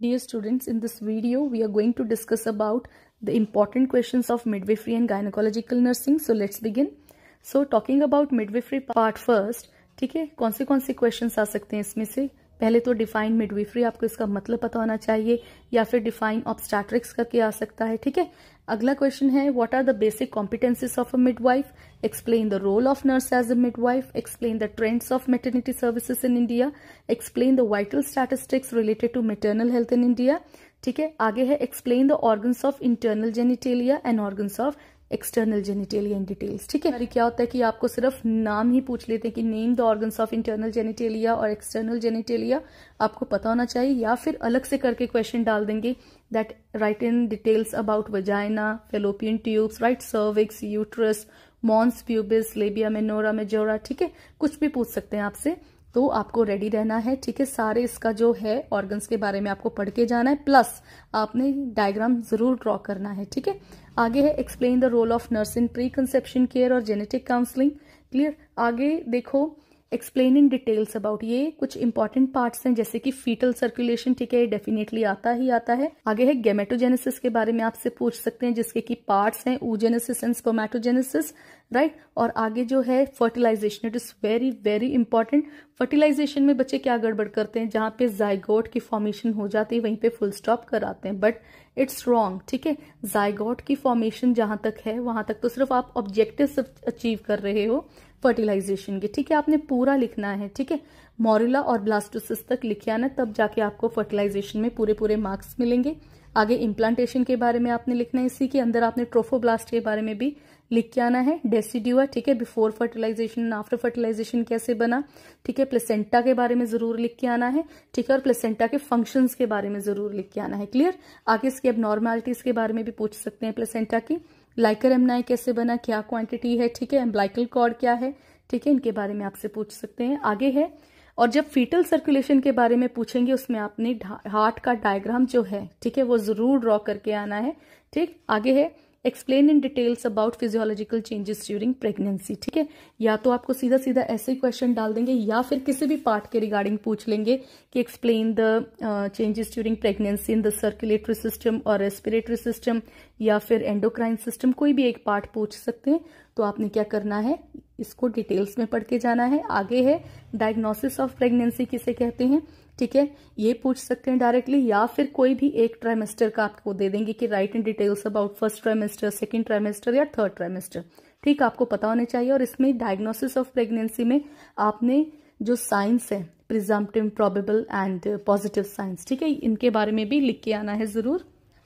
Dear students, in this video we are going to discuss about the important questions of midwifery and gynecological nursing. So let's begin. So talking about midwifery part first, ठीक है कौन से कौन से questions आ सकते हैं इसमें से पहले तो डिफाइन मिडविफ्री आपको इसका मतलब पता होना चाहिए या फिर डिफाइन ऑब्स्टैट्रिक्स करके आ सकता है ठीक है अगला क्वेश्चन है what are the basic competencies of a midwife explain the role of nurse as a midwife explain the trends of maternity services in India explain the vital statistics related to maternal health in India ठीक है आगे है explain the organs of internal genitalia and organs of external genitalia in details ठीक है क्या होता है कि आपको सिर्फ नाम ही पूछ लेते हैं कि name the organs of internal genitalia और एक्सटर्नल जेनिटेलिया आपको पता होना चाहिए या फिर अलग से करके क्वेश्चन डाल देंगे that write in details about vagina fallopian tubes write cervix uterus mons pubis labia minora majora ठीक है कुछ भी पूछ सकते हैं आपसे तो आपको रेडी रहना है ठीक है सारे इसका जो है ऑर्गन्स के बारे में आपको पढ़ के जाना है प्लस आपने डायग्राम जरूर ड्रॉ करना है ठीक है आगे है explain the role of nurse in preconception care और जेनेटिक काउंसलिंग क्लियर आगे देखो एक्सप्लेन इन डिटेल्स अबाउट ये कुछ इंपॉर्टेंट पार्ट्स हैं जैसे कि फीटल सर्कुलेशन ठीक है डेफिनेटली आता ही आता है आगे है गेमेटोजेनेसिस के बारे में आपसे पूछ सकते हैं जिसके कि पार्ट्स हैं ऊजेनेसिस एंड स्पोमैटोजेनेसिस राइट और आगे जो है fertilization it is very very important fertilization में बच्चे क्या गड़बड़ करते हैं जहाँ पे जायगोट की फॉर्मेशन हो जाती है वहीं पे फुल स्टॉप कराते हैं बट इट्स रॉन्ग ठीक है जायगॉट की फॉर्मेशन जहां तक है वहां तक तो सिर्फ आप ऑब्जेक्टिव अचीव कर रहे हो फर्टिलाइजेशन के ठीक है आपने पूरा लिखना है ठीक है मॉरिला और ब्लास्टोसिस तक लिखा ना तब जाके आपको फर्टिलाइजेशन में पूरे पूरे मार्क्स मिलेंगे आगे इम्प्लांटेशन के बारे में आपने लिखना है इसी के अंदर आपने ट्रोफोब्लास्ट के बारे में भी लिख के आना है डेसीड्यूआ ठीक है बिफोर फर्टिलाइजेशन आफ्टर फर्टिलाइजेशन कैसे बना ठीक है प्लेसेंटा के बारे में जरूर लिख के आना है ठीक है और प्लेसेंटा के फंक्शंस के बारे में जरूर लिख के आना है क्लियर आगे इसके नॉर्मैलिटीज के बारे में भी पूछ सकते हैं प्लेसेंटा की लाइकर एमनाई कैसे बना क्या क्वांटिटी है ठीक है एम्ब्लाइकल कॉर्ड क्या है ठीक है इनके बारे में आपसे पूछ सकते हैं आगे है और जब फीटल सर्कुलेशन के बारे में पूछेंगे उसमें आपने हार्ट का डायग्राम जो है ठीक है वो जरूर ड्रॉ करके आना है ठीक आगे है explain in details about physiological changes during pregnancy ठीक है या तो आपको सीधा सीधा ऐसे ही क्वेश्चन डाल देंगे या फिर किसी भी पार्ट के रिगार्डिंग पूछ लेंगे कि explain the changes during pregnancy in the circulatory system और रेस्पिरेटरी सिस्टम या फिर एंडोक्राइन सिस्टम कोई भी एक पार्ट पूछ सकते हैं तो आपने क्या करना है इसको डिटेल्स में पढ़ के जाना है आगे है डायग्नोसिस ऑफ प्रेगनेंसी किसे कहते हैं ठीक है ये पूछ सकते हैं डायरेक्टली या फिर कोई भी एक ट्राइमेस्टर का आपको दे देंगे कि write in details about first trimester second trimester या थर्ड ट्राइमेस्टर ठीक आपको पता होने चाहिए और इसमें डायग्नोसिस ऑफ प्रेगनेंसी में आपने जो साइंस है presumptive probable and positive signs ठीक है इनके बारे में भी लिख के आना है ज़रूर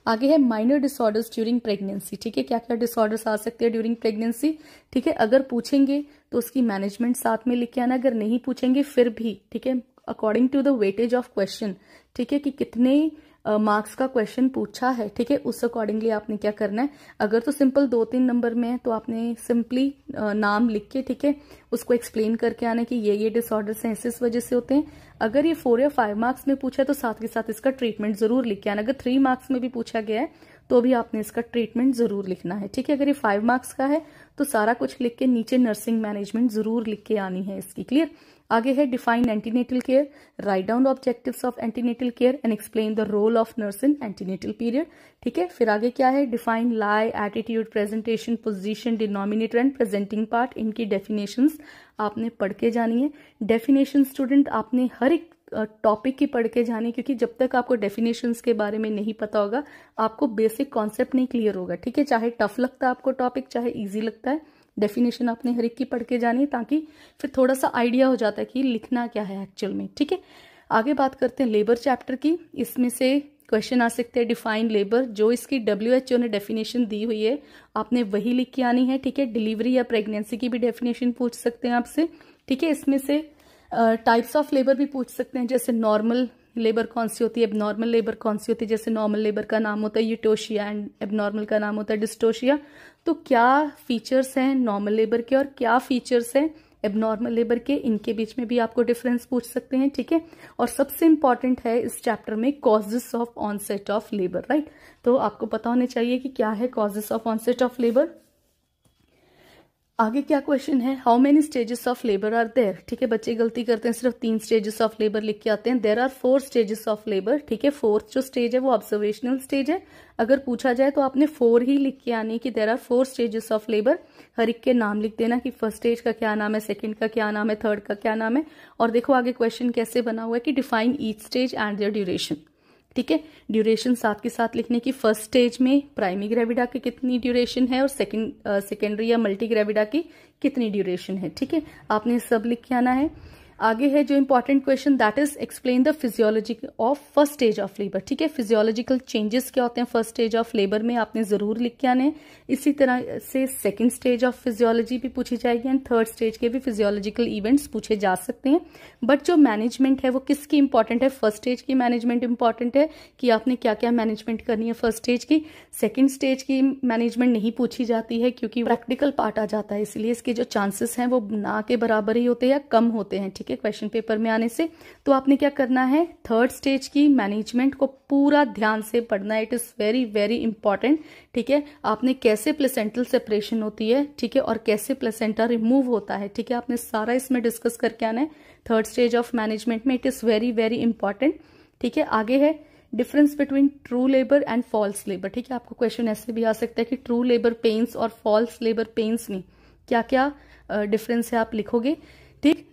आगे है माइनर डिसऑर्डर्स ड्यूरिंग प्रेगनेंसी ठीक है क्या क्या डिसऑर्डर्स आ सकते हैं ड्यूरिंग प्रेगनेंसी ठीक है अगर पूछेंगे तो उसकी मैनेजमेंट साथ में लिख के आना अगर नहीं पूछेंगे फिर भी ठीक है according to the weightage of question ठीक है कि कितने मार्क्स uh, का क्वेश्चन पूछा है ठीक है उस अकॉर्डिंगली आपने क्या करना है अगर तो सिंपल दो तीन नंबर में है तो आपने सिंपली uh, नाम लिख के ठीक है उसको एक्सप्लेन करके आना कि ये ये डिसऑर्डर्स हैं इस इस वजह से होते हैं अगर ये फोर या फाइव मार्क्स में पूछा है तो साथ के साथ इसका ट्रीटमेंट जरूर लिख के आना अगर थ्री मार्क्स में भी पूछा गया है तो भी आपने इसका ट्रीटमेंट जरूर लिखना है ठीक है अगर ये फाइव मार्क्स का है तो सारा कुछ लिख के नीचे नर्सिंग मैनेजमेंट जरूर लिख के आनी है इसकी क्लियर आगे है define antenatal care write down objective of antenatal care and explain the role of nurse in antenatal period ठीक है फिर आगे क्या है define lie attitude presentation position denominator and presenting part इनकी डेफिनेशन आपने पढ़ के जानी है डेफिनेशन स्टूडेंट आपने हर एक टॉपिक की पढ़ के जाने क्योंकि जब तक आपको डेफिनेशंस के बारे में नहीं पता होगा आपको बेसिक कॉन्सेप्ट नहीं क्लियर होगा ठीक है चाहे टफ लगता है आपको टॉपिक चाहे ईजी लगता है डेफिनेशन आपने हर एक की पढ़ के जानी ताकि फिर थोड़ा सा आइडिया हो जाता है कि लिखना क्या है एक्चुअल में ठीक है आगे बात करते हैं लेबर चैप्टर की इसमें से क्वेश्चन आ सकते हैं डिफाइन लेबर जो इसकी डब्ल्यू एच ओ ने डेफिनेशन दी हुई है आपने वही लिख के आनी है ठीक है डिलीवरी या प्रेगनेंसी की भी डेफिनेशन पूछ सकते हैं आपसे ठीक है इसमें से टाइप्स ऑफ लेबर भी पूछ सकते हैं जैसे नॉर्मल लेबर कौन सी होती है एबनॉर्मल लेबर कौन सी होती है जैसे नॉर्मल लेबर का नाम होता है यूटोशिया एंड एबनॉर्मल का नाम होता है डिस्टोशिया तो क्या फीचर्स हैं नॉर्मल लेबर के और क्या फीचर्स हैं एबनॉर्मल लेबर के इनके बीच में भी आपको डिफरेंस पूछ सकते हैं ठीक है और सबसे इंपॉर्टेंट है इस चैप्टर में causes of onset of labour right तो आपको पता होने चाहिए कि क्या है causes of onset of labour आगे क्या क्वेश्चन है how many stages of labour are there ठीक है बच्चे गलती करते हैं सिर्फ तीन स्टेजेस ऑफ लेबर लिख के आते हैं there are four stages of labour ठीक है फोर्थ जो स्टेज है वो ऑब्जर्वेशनल स्टेज है अगर पूछा जाए तो आपने फोर ही लिख के आनी कि there are four stages of labour हर एक के नाम लिख देना कि फर्स्ट स्टेज का क्या नाम है सेकेंड का क्या नाम है थर्ड का क्या नाम है और देखो आगे क्वेश्चन कैसे बना हुआ है कि define each stage and their duration ठीक है ड्यूरेशन साथ के साथ लिखने की फर्स्ट स्टेज में प्राइमरी ग्रेविडा की कितनी ड्यूरेशन है और सेकेंड सेकेंडरी या मल्टी ग्रेविडा की कितनी ड्यूरेशन है ठीक है आपने सब लिख के आना है आगे है जो important question that is explain the physiology of first stage of labour ठीक है फिजियोलॉजिकल चेंजेस क्या होते हैं फर्स्ट स्टेज ऑफ लेबर में आपने जरूर लिख के आने इसी तरह से सेकेंड स्टेज ऑफ फिजियोलॉजी भी पूछी जाएगी एंड थर्ड स्टेज के भी फिजियोलॉजिकल इवेंट्स पूछे जा सकते हैं बट जो मैनेजमेंट है वो किसकी इंपॉर्टेंट है फर्स्ट स्टेज की मैनेजमेंट इंपॉर्टेंट है कि आपने क्या क्या मैनेजमेंट करनी है फर्स्ट स्टेज की सेकेंड स्टेज की मैनेजमेंट नहीं पूछी जाती है क्योंकि प्रैक्टिकल पार्ट आ जाता है इसलिए इसके जो चांसेस हैं वो ना के बराबर ही होते हैं या कम होते हैं ठीक है आपके क्वेश्चन पेपर में आने से तो आपने क्या करना है थर्ड स्टेज की मैनेजमेंट को पूरा ध्यान से पढ़ना it is very very important ठीक है आपने कैसे प्लेसेंटल सेपरेशन होती है ठीक है और कैसे प्लेसेंटा रिमूव होता है ठीक है आपने सारा इसमें डिस्कस करके आना है थर्ड स्टेज ऑफ मैनेजमेंट में it is very very important ठीक है आगे है difference between true labour and false labour ठीक है आपको क्वेश्चन ऐसे भी आ सकता है कि ट्रू लेबर पेन्स और फॉल्स लेबर पेन्स में क्या क्या डिफरेंस uh, है आप लिखोगे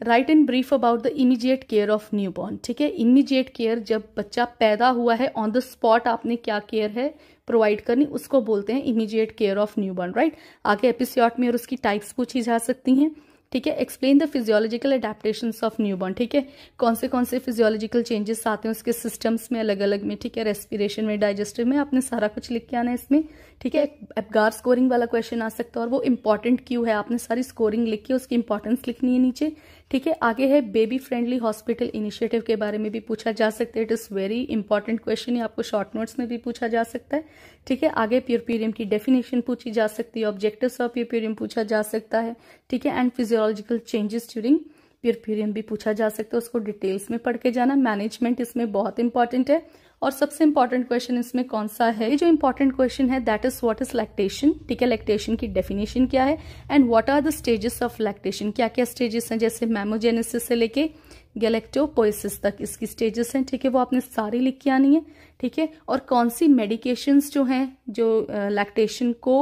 write and brief about the immediate care of newborn ठीक है इमीजिएट केयर जब बच्चा पैदा हुआ है ऑन द स्पॉट आपने क्या केयर है प्रोवाइड करनी उसको बोलते हैं immediate care of newborn right आगे एपिसोड में और उसकी टाइप्स पूछी जा सकती हैं ठीक है explain the physiological adaptation of newborn ठीक है कौन से कौन से फिजियोलॉजिकल चेंजेस आते हैं उसके सिस्टम्स में अलग अलग में ठीक है रेस्पिरेशन में डाइजेस्टिव में आपने सारा कुछ लिख के आना है इसमें ठीक है एपगार स्कोरिंग वाला क्वेश्चन आ सकता है और वो इंपॉर्टेंट क्यों है आपने सारी स्कोरिंग लिख के उसकी इंपॉर्टेंस लिखनी है नीचे ठीक है आगे है बेबी फ्रेंडली हॉस्पिटल इनिशिएटिव के बारे में भी पूछा जा सकता है it is very important question आपको शॉर्ट नोट्स में भी पूछा जा सकता है ठीक है आगे प्योरपीरियम की डेफिनेशन पूछी जा सकती है ऑब्जेक्टिव्स ऑफ प्योरपीरियम पूछा जा सकता है ठीक है and physiological changes during puerperium भी पूछा जा सकता है उसको डिटेल्स में पढ़ के जाना मैनेजमेंट इसमें बहुत इंपॉर्टेंट है और सबसे इंपॉर्टेंट क्वेश्चन इसमें कौन सा है जो इंपॉर्टेंट क्वेश्चन है that is what is lactation ठीक है लैक्टेशन की डेफिनेशन क्या है and what are the stages of lactation क्या क्या स्टेजेस हैं जैसे मैमोजेनेसिस से लेके गैलेक्टोपोइसिस तक इसकी स्टेजेस हैं ठीक है वो आपने सारी लिख के आनी है ठीक है और कौन सी मेडिकेशंस जो हैं जो लैक्टेशन को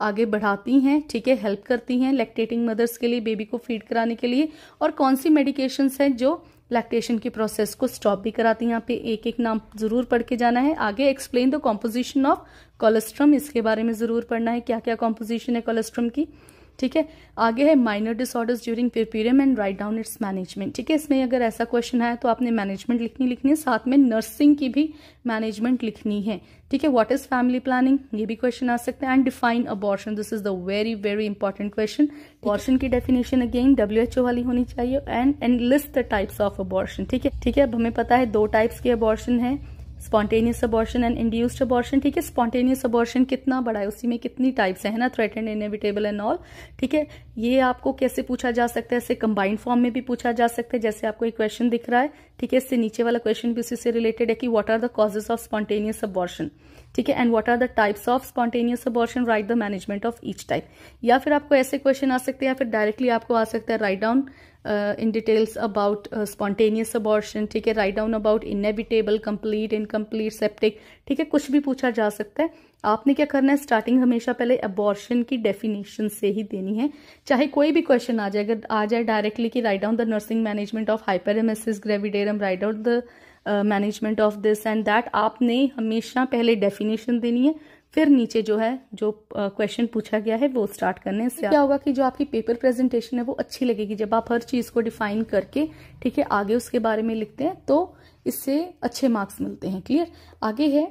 आगे बढ़ाती हैं ठीक है हेल्प करती हैं लैक्टेटिंग मदर्स के लिए बेबी को फीड कराने के लिए और कौन सी मेडिकेशंस हैं जो लैक्टेशन की प्रोसेस को स्टॉप भी कराती है यहाँ पे एक एक नाम जरूर पढ़ के जाना है आगे explain the composition of colostrum इसके बारे में जरूर पढ़ना है क्या क्या कॉम्पोजिशन है कोलेस्ट्रम की ठीक है आगे है minor disorders during puerperium and write down its management ठीक है इसमें अगर ऐसा क्वेश्चन है तो आपने मैनेजमेंट लिखनी लिखनी है साथ में नर्सिंग की भी मैनेजमेंट लिखनी है ठीक है व्हाट इज फैमिली प्लानिंग ये भी क्वेश्चन आ सकता है and define abortion this is the very very important question abortion की डेफिनेशन अगेन डब्ल्यू वाली होनी चाहिए and and list the types of abortion ठीक है ठीक है अब हमें पता है दो टाइप्स के अबॉर्शन है spontaneous abortion and induced abortion ठीक है स्पॉन्टेनियस अबॉर्शन कितना बड़ा है उसी में कितनी टाइप्स है ना एंड इनएविटेबल एंड ऑल ठीक है ये आपको कैसे पूछा जा सकता है ऐसे कंबाइंड फॉर्म में भी पूछा जा सकता है जैसे आपको एक क्वेश्चन दिख रहा है ठीक है इससे नीचे वाला क्वेश्चन भी उसी से रिलेटेड है कि what are the causes of spontaneous abortion ठीक है and what are the types of spontaneous abortion write the management of each type या फिर आपको ऐसे क्वेश्चन आ सकते हैं या फिर डायरेक्टली आपको आ सकता है write down in details about spontaneous abortion ठीक है write down about inevitable complete incomplete septic ठीक है कुछ भी पूछा जा सकता है आपने क्या करना है स्टार्टिंग हमेशा पहले अबॉर्शन की डेफिनेशन से ही देनी है चाहे कोई भी क्वेश्चन आ जाए अगर आ जाए डायरेक्टली कि write down the nursing management of hyperemesis gravidarum write out the management of this and that आपने हमेशा पहले डेफिनेशन देनी है फिर नीचे जो है जो क्वेश्चन पूछा गया है वो स्टार्ट करने से क्या होगा कि जो आपकी पेपर प्रेजेंटेशन है वो अच्छी लगेगी जब आप हर चीज़ को डिफाइन करके ठीक है आगे उसके बारे में लिखते हैं तो इससे अच्छे मार्क्स मिलते हैं क्लियर आगे है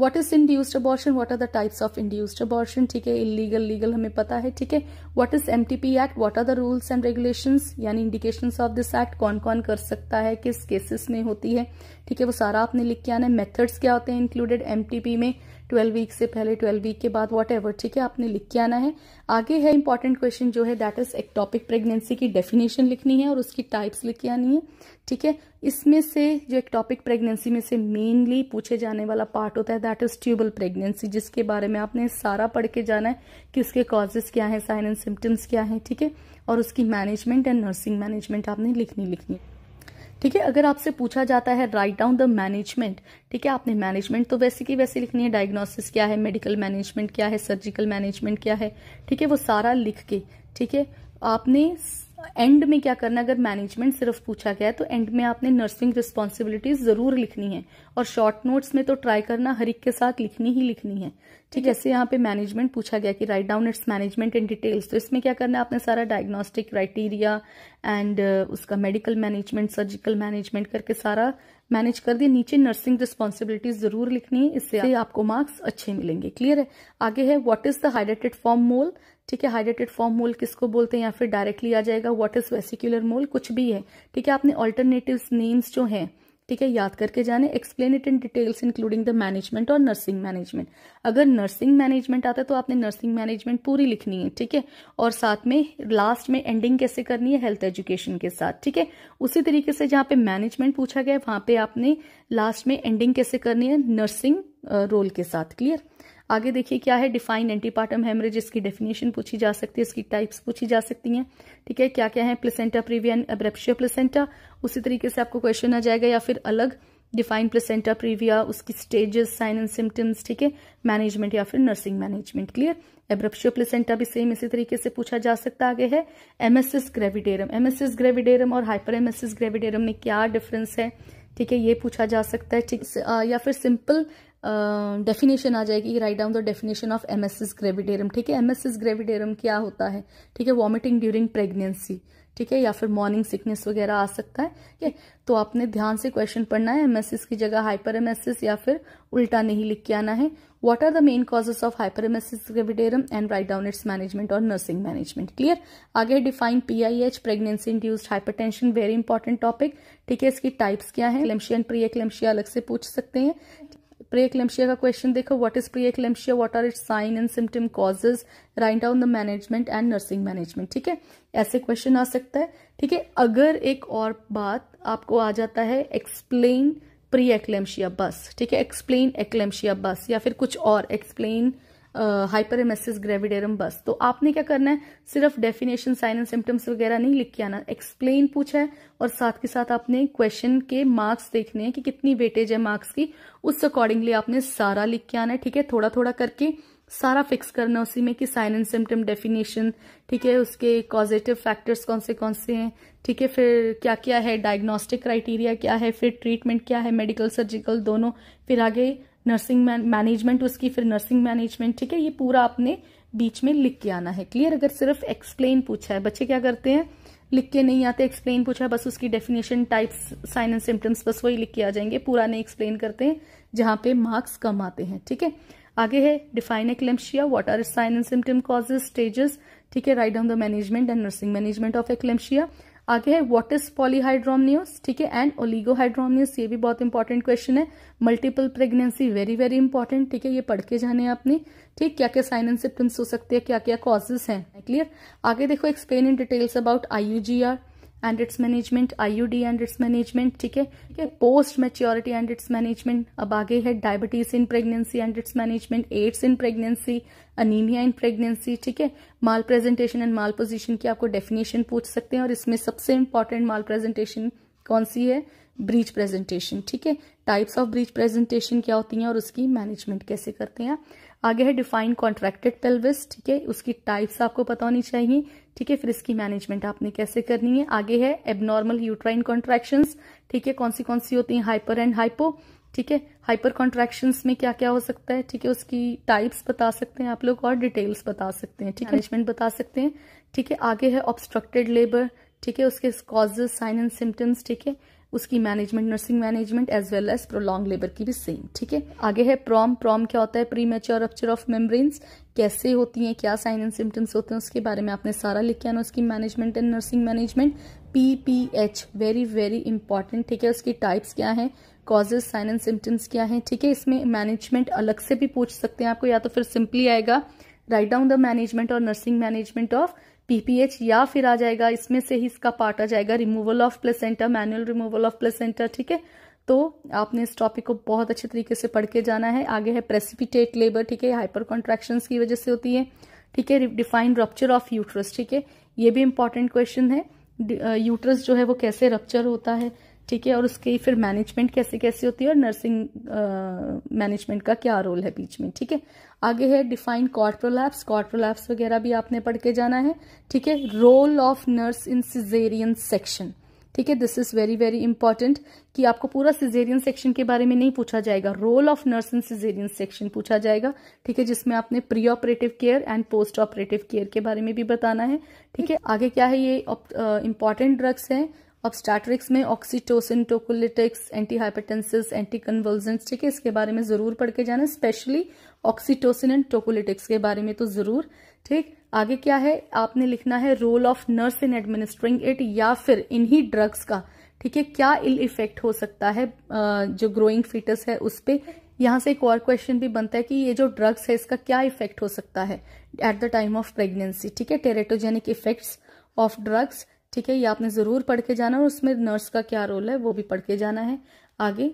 what is induced abortion what are the types of induced abortion ठीक है इलीगल लीगल हमें पता है ठीक है what is M T P act what are the rules and regulation यानी इंडिकेशन ऑफ दिस एक्ट कौन कौन कर सकता है किस केसेस में होती है ठीक है वो सारा आपने लिख के आना है मेथड्स क्या होते हैं इंक्लूडेड एम में ट्वेल्व वीक से पहले ट्वेल्व वीक के बाद वॉट एवर ठीक है आपने लिख के आना है आगे है इंपॉर्टेंट क्वेश्चन जो है दैट इज एक टॉपिक प्रेगनेंसी की डेफिनेशन लिखनी है और उसकी टाइप्स लिख के आनी है ठीक है इसमें से जो एक टॉपिक प्रेगनेंसी में से मेनली पूछे जाने वाला पार्ट होता है दैट इज ट्यूबल प्रेगनेंसी जिसके बारे में आपने सारा पढ़ के जाना है कि उसके कॉजेस क्या है साइन एंड सिम्टम्स क्या है ठीक है और उसकी मैनेजमेंट एंड नर्सिंग मैनेजमेंट आपने लिखनी लिखनी है ठीक है अगर आपसे पूछा जाता है राइट डाउन द मैनेजमेंट ठीक है आपने मैनेजमेंट तो वैसे की वैसे लिखनी है डायग्नोसिस क्या है मेडिकल मैनेजमेंट क्या है सर्जिकल मैनेजमेंट क्या है ठीक है वो सारा लिख के ठीक है आपने एंड में क्या करना अगर मैनेजमेंट सिर्फ पूछा गया है तो एंड में आपने नर्सिंग रिस्पॉन्सिबिलिटीज जरूर लिखनी है और शॉर्ट नोट्स में तो ट्राई करना हर एक के साथ लिखनी ही लिखनी है ठीक है ऐसे यहाँ पे मैनेजमेंट पूछा गया कि write down its management in details तो इसमें क्या करना है आपने सारा डायग्नोस्टिक क्राइटेरिया एंड उसका मेडिकल मैनेजमेंट सर्जिकल मैनेजमेंट करके सारा मैनेज कर दिया नीचे नर्सिंग रिस्पॉन्सिबिलिटीज जरूर लिखनी है इससे आपको मार्क्स अच्छे मिलेंगे क्लियर है आगे है what is the hydatidiform mole ठीक है हाइड्रेटेड फॉर्म मोल किसको बोलते हैं या फिर डायरेक्टली आ जाएगा व्हाट इज वेसिकुलर मोल कुछ भी है ठीक है आपने ऑल्टरनेटिव नेम्स जो हैं ठीक है याद करके जाने explain it in details including the management और नर्सिंग मैनेजमेंट अगर नर्सिंग मैनेजमेंट आता है तो आपने नर्सिंग मैनेजमेंट पूरी लिखनी है ठीक है और साथ में लास्ट में एंडिंग कैसे करनी है हेल्थ एजुकेशन के साथ ठीक है उसी तरीके से जहां पे मैनेजमेंट पूछा गया है वहाँ पे आपने लास्ट में एंडिंग कैसे करनी है नर्सिंग रोल के साथ क्लियर आगे देखिए क्या है डिफाइन एंटीपार्टम हेमरेज इसकी डेफिनेशन पूछी जा सकती है इसकी टाइप्स पूछी जा सकती हैं ठीक है क्या क्या है प्लेसेंटा प्रीवियन एब्रेप्शियो प्लेसेंटा उसी तरीके से आपको क्वेश्चन आ जाएगा या फिर अलग डिफाइन प्लेसेंटा प्रीविया उसकी स्टेजेस साइन एंड सिम्टम्स ठीक है मैनेजमेंट या फिर nursing management clear abruptio placenta भी सेम इसी तरीके से पूछा जा सकता आगे है एमएसएस ग्रेविडेरम एमएसएस ग्रेविडेरम और हाइपर एमएसएस ग्रेविडेरम में क्या डिफरेंस है ठीक है ये पूछा जा सकता है ठीक या फिर सिंपल डेफिनेशन uh, आ जाएगी write down the definition of emesis gravidarum ठीक है एम एस ग्रेविडेरम क्या होता है ठीक है वॉमिटिंग ड्यूरिंग प्रेगनेंसी ठीक है या फिर मॉर्निंग सिकनेस वगैरह आ सकता है ठीक है तो आपने ध्यान से क्वेश्चन पढ़ना है एमएसएस की जगह हाइपर एमएसएस या फिर उल्टा नहीं लिख के आना है what are the main causes of hyper emesis gravidarum and write down its management और नर्सिंग मैनेजमेंट क्लियर आगे define PIH pregnancy induced hypertension very important topic ठीक है इसकी टाइप्स क्या है क्लेम्शिया एंड क्लेम्शिया अलग से पूछ सकते हैं प्रेक्लेम्शिया का क्वेश्चन देखो what is preeclampsia what are its sign and symptom causes write down the management and nursing management ठीक है ऐसे क्वेश्चन आ सकता है ठीक है अगर एक और बात आपको आ जाता है एक्सप्लेन प्री एक्लेम्शिया बस ठीक है एक्सप्लेन एक्लेम्शिया बस या फिर कुछ और एक्सप्लेन हाइपर एमेसिस ग्रेविडेरम बस तो आपने क्या करना है सिर्फ डेफिनेशन साइन एंड सिम्टम्स वगैरह नहीं लिख के आना एक्सप्लेन पूछा है और साथ के साथ आपने क्वेश्चन के मार्क्स देखने हैं कि कितनी वेटेज है मार्क्स की उस अकॉर्डिंगली आपने सारा लिख के आना है ठीक है थोड़ा थोड़ा करके सारा फिक्स करना उसी में कि साइन एंड सिम्टम डेफिनेशन ठीक है उसके कॉजेटिव फैक्टर्स कौन से कौन से हैं ठीक है फिर क्या क्या है डायग्नोस्टिक क्राइटेरिया क्या है फिर ट्रीटमेंट क्या है मेडिकल सर्जिकल दोनों फिर आगे नर्सिंग मैनेजमेंट उसकी फिर नर्सिंग मैनेजमेंट ठीक है ये पूरा आपने बीच में लिख के आना है क्लियर अगर सिर्फ एक्सप्लेन पूछा है बच्चे क्या करते हैं लिख के नहीं आते एक्सप्लेन पूछा है बस उसकी definition types sign and symptoms बस वही लिख के आ जाएंगे पूरा नहीं एक्सप्लेन करते हैं जहां पे मार्क्स कम आते हैं ठीक है आगे है define eclampsia what are sign and symptom causes stages ठीक है write down the management and nursing management of eclampsia आगे है व्हाट इज पॉलीहाइड्रोमनियोस ठीक है एंड ओलिगोहाइड्रोमनियोस ये भी बहुत इंपॉर्टेंट क्वेश्चन है multiple pregnancy very very important ठीक है ये पढ़ के जाने आपने ठीक क्या क्या साइन एंड सिम्टम्स हो सकते हैं क्या क्या कॉजेस हैं क्लियर आगे देखो explain in details about I and its management IUD and its management ठीक है ठीक है post maturity and its management अब आगे है diabetes in pregnancy and its management AIDS in pregnancy anaemia in pregnancy ठीक है mal presentation and mal position की आपको डेफिनेशन पूछ सकते हैं और इसमें सबसे इंपॉर्टेंट माल प्रेजेंटेशन कौन सी है ब्रीच प्रेजेंटेशन ठीक है टाइप्स ऑफ ब्रीच प्रेजेंटेशन क्या होती हैं और उसकी मैनेजमेंट कैसे करते हैं आगे है डिफाइन कॉन्ट्रैक्टेड पेल्विस ठीक है उसकी टाइप्स आपको पता होनी चाहिए ठीक है फिर इसकी मैनेजमेंट आपने कैसे करनी है आगे है एबनॉर्मल यूट्राइन कॉन्ट्रेक्शन ठीक है कौन सी कौन सी होती है हाइपर एंड हाइपो ठीक है हाइपर कॉन्ट्रेक्शन में क्या क्या हो सकता है ठीक है उसकी टाइप्स बता सकते हैं आप लोग और डिटेल्स बता सकते हैं ठीक है मैनेजमेंट बता सकते हैं ठीक है आगे है ऑब्स्ट्रक्टेड लेबर ठीक है उसके कॉजेज साइन एंड सिम्टम्स ठीक है उसकी management nursing management as well as prolong labour की भी सेम ठीक है आगे है प्रॉम प्रॉम क्या होता है premature rupture of membranes कैसे होती हैं क्या साइन एंड सिम्टम्स होते हैं उसके बारे में आपने सारा लिख के आना उसकी management and nursing management P P H very very important ठीक है उसकी टाइप्स क्या है कॉजेज साइन एंड सिम्टम्स क्या है ठीक है इसमें मैनेजमेंट अलग से भी पूछ सकते हैं आपको या तो फिर सिंपली आएगा राइट डाउन द मैनेजमेंट और नर्सिंग मैनेजमेंट ऑफ पीपीएच या फिर आ जाएगा इसमें से ही इसका पार्ट आ जाएगा removal of placenta manual removal of placenta ठीक है तो आपने इस टॉपिक को बहुत अच्छे तरीके से पढ़ के जाना है आगे है प्रेसिपिटेट लेबर ठीक है हाइपर कॉन्ट्रेक्शन की वजह से होती है ठीक है डिफाइंड रप्चर ऑफ यूट्रस ठीक है ये भी इंपॉर्टेंट क्वेश्चन है यूट्रस जो है वो कैसे रप्चर होता है ठीक है और उसकी फिर मैनेजमेंट कैसे कैसे होती है और नर्सिंग मैनेजमेंट का क्या रोल है बीच में ठीक है आगे है डिफाइन कॉर्पोलैप्स प्रोलैप्स वगैरह भी आपने पढ़ के जाना है ठीक है role of nurse in caesarean section ठीक है this is very very important कि आपको पूरा सिजेरियन सेक्शन के बारे में नहीं पूछा जाएगा role of nurse in caesarean section पूछा जाएगा ठीक है जिसमें आपने pre operative care and post operative care के बारे में भी बताना है ठीक है आगे क्या है ये इंपॉर्टेंट ड्रग्स हैं ऑब्स्टैट्रिक्स में oxytocin tocolytics anti hypertensives anti convulsants ठीक है इसके बारे में ज़रूर पढ़ के जाना स्पेशली ऑक्सीटोसिन एंड टोकोलिटिक्स के बारे में तो ज़रूर ठीक आगे क्या है आपने लिखना है role of nurse in administering it या फिर इन्हीं ड्रग्स का ठीक है क्या इल इफेक्ट हो सकता है जो ग्रोइंग फीटस है उस पर यहां से एक और क्वेश्चन भी बनता है कि ये जो ड्रग्स है इसका क्या इफेक्ट हो सकता है at the time of pregnancy ठीक है टेरेटोजेनिक इफेक्ट्स ऑफ ड्रग्स ठीक है ये आपने ज़रूर पढ़ के जाना और उसमें नर्स का क्या रोल है वो भी पढ़ के जाना है आगे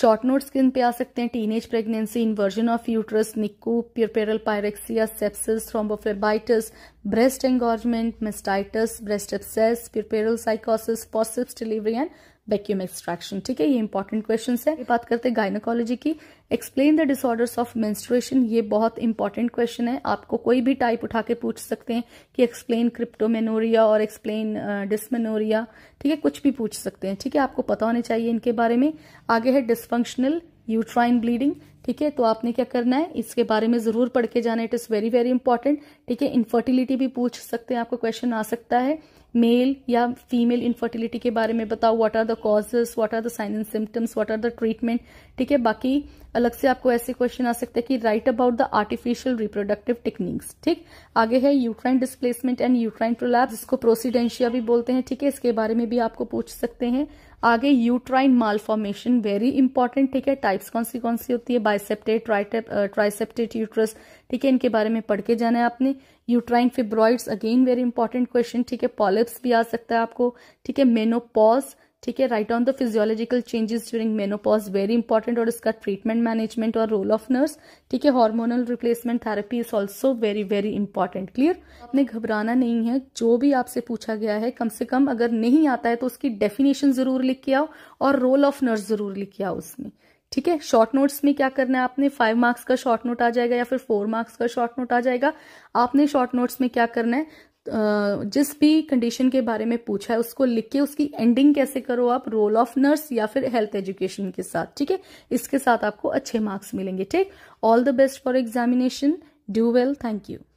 शॉर्ट नोट स्क्रीन पे आ सकते हैं teenage pregnancy inversion of uterus NICU puerperal pyrexia sepsis thrombophlebitis breast engorgement mastitis breast abscess puerperal साइकोसिस forceps delivery and vacuum extraction ठीक है ये इंपॉर्टेंट क्वेश्चन है बात करते हैं गायनोकोलॉजी की explain the disorders of menstruation ये बहुत इंपॉर्टेंट क्वेश्चन है आपको कोई भी टाइप उठा के पूछ सकते हैं कि एक्सप्लेन क्रिप्टोमेनोरिया और एक्सप्लेन डिसमेनोरिया uh, ठीक है कुछ भी पूछ सकते हैं ठीक है आपको पता होना चाहिए इनके बारे में आगे है डिस्फंक्शनल यूट्राइन ब्लीडिंग ठीक है तो आपने क्या करना है इसके बारे में ज़रूर पढ़ के जाना it is very very important ठीक है इन्फर्टिलिटी भी पूछ सकते हैं आपको क्वेश्चन आ सकता है मेल या फीमेल इन्फर्टिलिटी के बारे में बताओ what are the causes what are the sign and symptoms what are the treatment ठीक है बाकी अलग से आपको ऐसे क्वेश्चन आ सकते हैं कि write about the artificial reproductive techniques ठीक आगे है uterine displacement and uterine prolapse इसको प्रोसीडेंशिया भी बोलते हैं ठीक है इसके बारे में भी आपको पूछ सकते हैं आगे यूट्राइन मालफॉर्मेशन वेरी इंपॉर्टेंट ठीक है टाइप्स कौन सी कौन सी होती है बाय ट्राइसेप्टेट ट्राइसेप्टेट यूट्रस ठीक है इनके बारे में पढ़ के जाना है आपने uterine fibroids again very important question ठीक है पॉलिप्स भी आ सकता है आपको ठीक है मेनोपॉज ठीक है write on the physiological changes during menopause very important और इसका ट्रीटमेंट मैनेजमेंट और रोल ऑफ नर्स ठीक है hormonal replacement therapy is also very very important clear आपने घबराना नहीं है जो भी आपसे पूछा गया है कम से कम अगर नहीं आता है तो उसकी डेफिनेशन जरूर लिख के आओ और रोल ऑफ नर्स जरूर लिख के आओ उसमें ठीक है शॉर्ट नोट्स में क्या करना है आपने फाइव मार्क्स का शॉर्ट नोट आ जाएगा या फिर फोर मार्क्स का शॉर्ट नोट आ जाएगा आपने शॉर्ट नोट्स में क्या करना है जिस भी कंडीशन के बारे में पूछा है उसको लिख के उसकी एंडिंग कैसे करो आप रोल ऑफ नर्स या फिर हेल्थ एजुकेशन के साथ ठीक है इसके साथ आपको अच्छे मार्क्स मिलेंगे ठीक all the best for examination do well thank you